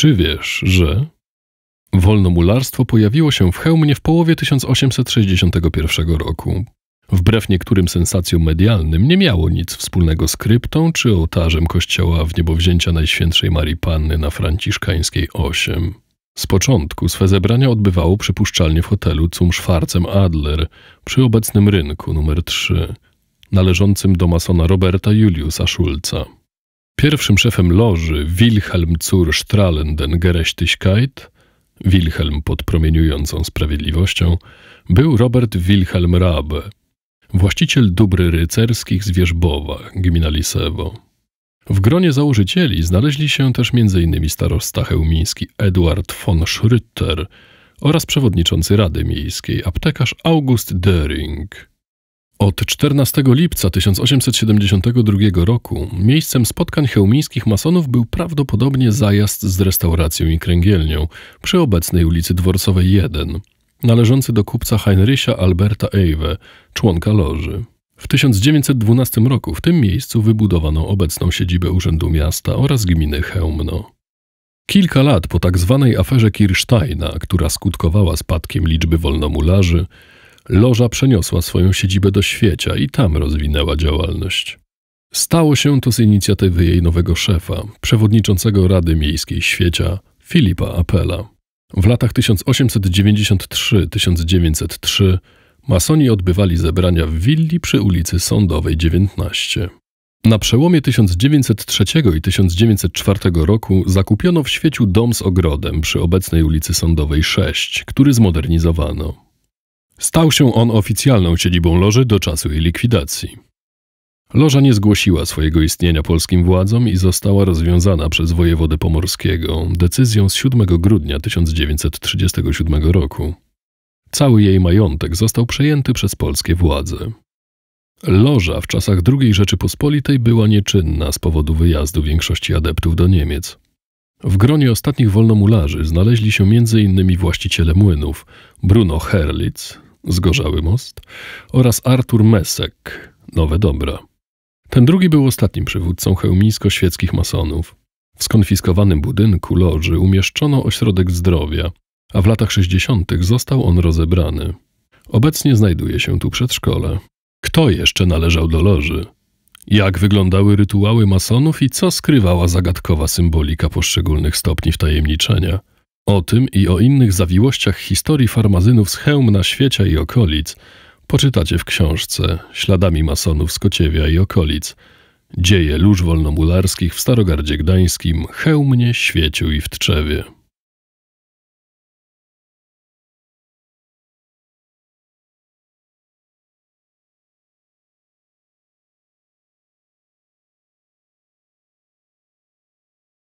Czy wiesz, że wolnomularstwo pojawiło się w Chełmie w połowie 1861 roku? Wbrew niektórym sensacjom medialnym nie miało nic wspólnego z kryptą czy ołtarzem kościoła w niebowzięcia Najświętszej Marii Panny na Franciszkańskiej 8. Z początku swe zebrania odbywało przypuszczalnie w hotelu Zum Schwarzem Adler przy obecnym rynku numer 3, należącym do masona Roberta Juliusa Schulza. Pierwszym szefem loży Wilhelm zur Strahlen den Gerechtigkeit, Wilhelm pod promieniującą sprawiedliwością, był Robert Wilhelm Rabe, właściciel dóbr rycerskich z Wierzbowa, gmina Lisewo. W gronie założycieli znaleźli się też m.in. starosta chełmiński Eduard von Schrüter oraz przewodniczący Rady Miejskiej, aptekarz August Döring. Od 14 lipca 1872 roku miejscem spotkań chełmińskich masonów był prawdopodobnie zajazd z restauracją i kręgielnią przy obecnej ulicy Dworcowej 1, należący do kupca Heinricha Alberta Ewe, członka loży. W 1912 roku w tym miejscu wybudowano obecną siedzibę Urzędu Miasta oraz gminy Hełmno. Kilka lat po tak zwanej aferze Kirsteina, która skutkowała spadkiem liczby wolnomularzy, loża przeniosła swoją siedzibę do świecia i tam rozwinęła działalność. Stało się to z inicjatywy jej nowego szefa, przewodniczącego Rady Miejskiej Świecia, Filipa Apela. W latach 1893-1903 masoni odbywali zebrania w willi przy ulicy Sądowej 19. Na przełomie 1903 i 1904 roku zakupiono w świeciu dom z ogrodem przy obecnej ulicy Sądowej 6, który zmodernizowano. Stał się on oficjalną siedzibą loży do czasu jej likwidacji. Loża nie zgłosiła swojego istnienia polskim władzom i została rozwiązana przez wojewodę pomorskiego decyzją z 7 grudnia 1937 roku. Cały jej majątek został przejęty przez polskie władze. Loża w czasach II Rzeczypospolitej była nieczynna z powodu wyjazdu większości adeptów do Niemiec. W gronie ostatnich wolnomularzy znaleźli się m.in. właściciele młynów Bruno Herlitz, Zgorzały Most oraz Artur Mesek, Nowe Dobra. Ten drugi był ostatnim przywódcą chełmińsko-świeckich masonów. W skonfiskowanym budynku loży umieszczono ośrodek zdrowia, a w latach 60. został on rozebrany. Obecnie znajduje się tu przedszkole. Kto jeszcze należał do loży? Jak wyglądały rytuały masonów i co skrywała zagadkowa symbolika poszczególnych stopni wtajemniczenia? O tym i o innych zawiłościach historii farmazynów z Chełm na świecie i okolic poczytacie w książce Śladami masonów z Kociewia i okolic. Dzieje lóż wolnomularskich w Starogardzie Gdańskim, Chełmnie, Świeciu i w Trzewie.